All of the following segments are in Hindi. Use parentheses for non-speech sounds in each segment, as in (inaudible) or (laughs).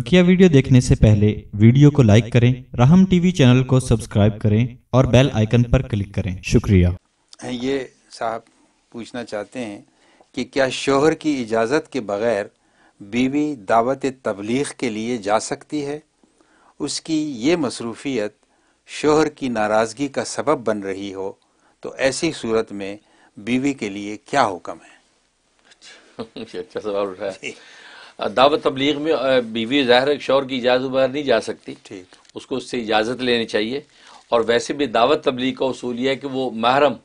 बकिया वीडियो देखने से पहले वीडियो को लाइक करें राहम टीवी चैनल को सब्सक्राइब करें और बेल आइकन पर क्लिक करें शुक्रिया ये साहब पूछना चाहते हैं कि क्या शोहर की इजाज़त के बगैर बीवी दावत तबलीग के लिए जा सकती है उसकी ये मसरूफियत शोहर की नाराज़गी का सबब बन रही हो तो ऐसी सूरत में बीवी के लिए क्या हुक्म है (laughs) अच्छा सवाल उठाया दावत तबलीग में बीवी ज़ाहिर शोर की इजाज़त बगैर नहीं जा सकती ठीक उसको उससे इजाज़त लेनी चाहिए और वैसे भी दावत तबलीग का असूल यह है कि वो महरम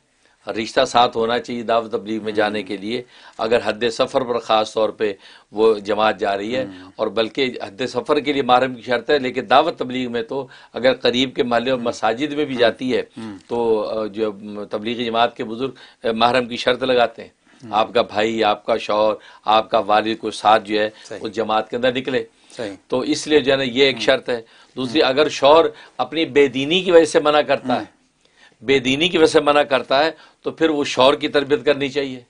रिश्ता साथ होना चाहिए दावत तबलीग में जाने के लिए अगर हद सफ़र पर ख़ास तौर पर वो जमात जा रही है हम्म। और बल्कि हद सफ़र के लिए महरम की शर्त है लेकिन दावत तबलीग में तो अगर करीब के महल और हम्म। मसाजिद में भी जाती है हम्म। तो जो तबलीगी जमात के बुज़ुर्ग महरम की शर्त लगाते हैं हम्म। आपका भाई आपका शौहर आपका वालिद को साथ जो है उस जमात के अंदर निकले तो इसलिए जो है ना ये एक हम्म। शर्त है दूसरी हम्म। अगर शौहर अपनी बेदीनी की वजह से मना करता है बेदीनी की वजह से मना करता है तो फिर वो शौहर की तरबियत करनी चाहिए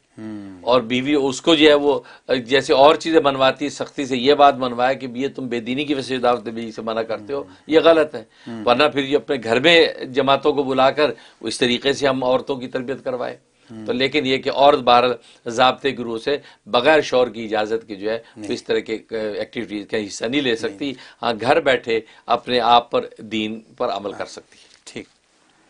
और बीवी उसको जो है वो जैसे और चीज़ें बनवाती है सख्ती से ये बात बनवाए कि ये तुम बेदीनी की वजह से दावत बीवी से मना करते हो ये गलत है वरना फिर ये अपने घर में जमातों को बुलाकर इस तरीके से हम औरतों की तरबियत करवाए तो लेकिन ये कि और बार जबते गुरु से बगैर शोर की इजाज़त की जो है तो इस तरह के एक्टिविटीज़ का हिस्सा नहीं ले सकती हाँ घर बैठे अपने आप पर दीन पर अमल हाँ। कर सकती है ठीक